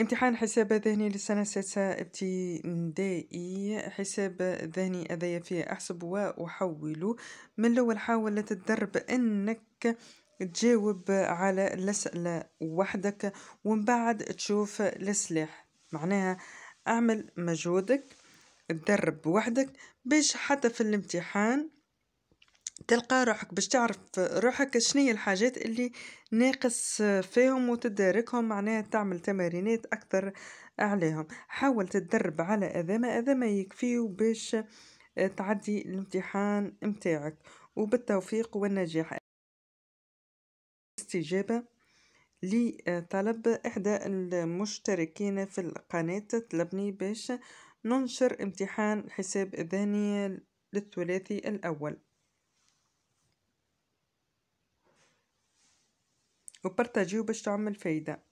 امتحان حساب ذهني للسنة السادسة ابتدائي حساب ذهني أذية فيه أحسب وأحوله من الأول حاول تتدرب أنك تجاوب على الأسئلة وحدك ومن بعد تشوف السلاح معناها أعمل مجهودك تدرب وحدك باش حتى في الامتحان تلقى روحك باش تعرف روحك شنية الحاجات اللي ناقص فيهم وتداركهم معناها تعمل تمارينات أكثر عليهم حاول تتدرب على أذى ما أذى ما يكفي باش تعدي الامتحان متاعك وبالتوفيق والنجاح استجابة لطلب إحدى المشتركين في القناة طلبني باش ننشر امتحان حساب ذهني للثلاثي الأول وبرتجيه باش تعمل فايدة